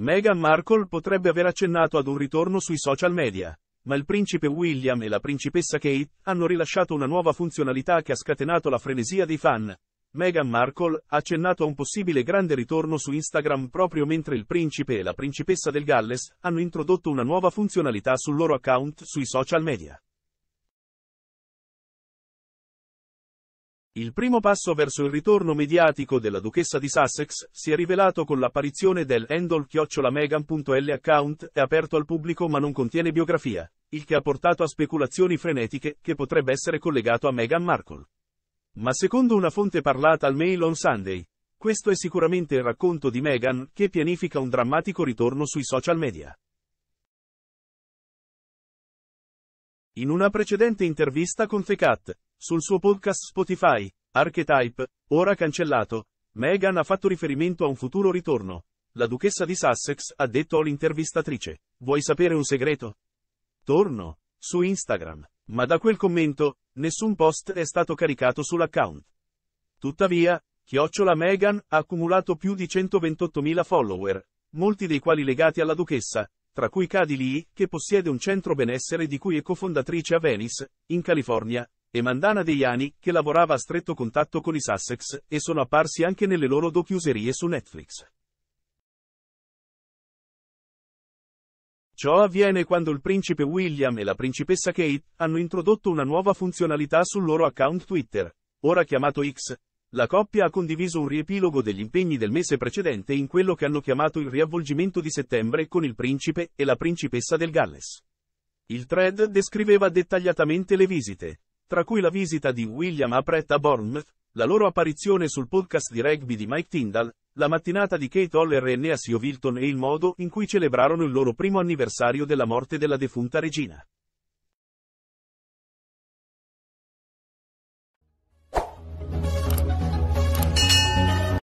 Meghan Markle potrebbe aver accennato ad un ritorno sui social media, ma il principe William e la principessa Kate hanno rilasciato una nuova funzionalità che ha scatenato la frenesia dei fan. Meghan Markle ha accennato a un possibile grande ritorno su Instagram proprio mentre il principe e la principessa del Galles hanno introdotto una nuova funzionalità sul loro account sui social media. Il primo passo verso il ritorno mediatico della duchessa di Sussex si è rivelato con l'apparizione del handle-megan.l account, è aperto al pubblico ma non contiene biografia, il che ha portato a speculazioni frenetiche che potrebbe essere collegato a Meghan Markle. Ma secondo una fonte parlata al Mail on Sunday, questo è sicuramente il racconto di Meghan che pianifica un drammatico ritorno sui social media. In una precedente intervista con The Cat, sul suo podcast Spotify, Archetype, ora cancellato, Meghan ha fatto riferimento a un futuro ritorno. La duchessa di Sussex ha detto all'intervistatrice, vuoi sapere un segreto? Torno, su Instagram, ma da quel commento, nessun post è stato caricato sull'account. Tuttavia, Chiocciola Meghan ha accumulato più di 128.000 follower, molti dei quali legati alla duchessa, tra cui Cady Lee, che possiede un centro benessere di cui è cofondatrice a Venice, in California, e Mandana Deiani, che lavorava a stretto contatto con i Sussex, e sono apparsi anche nelle loro docuserie su Netflix. Ciò avviene quando il principe William e la principessa Kate hanno introdotto una nuova funzionalità sul loro account Twitter, ora chiamato X. La coppia ha condiviso un riepilogo degli impegni del mese precedente in quello che hanno chiamato il riavvolgimento di settembre con il principe e la principessa del Galles. Il thread descriveva dettagliatamente le visite, tra cui la visita di William Apretta a Bournemouth, la loro apparizione sul podcast di rugby di Mike Tyndall, la mattinata di Kate Holler e Nea Siovilton e il modo in cui celebrarono il loro primo anniversario della morte della defunta regina.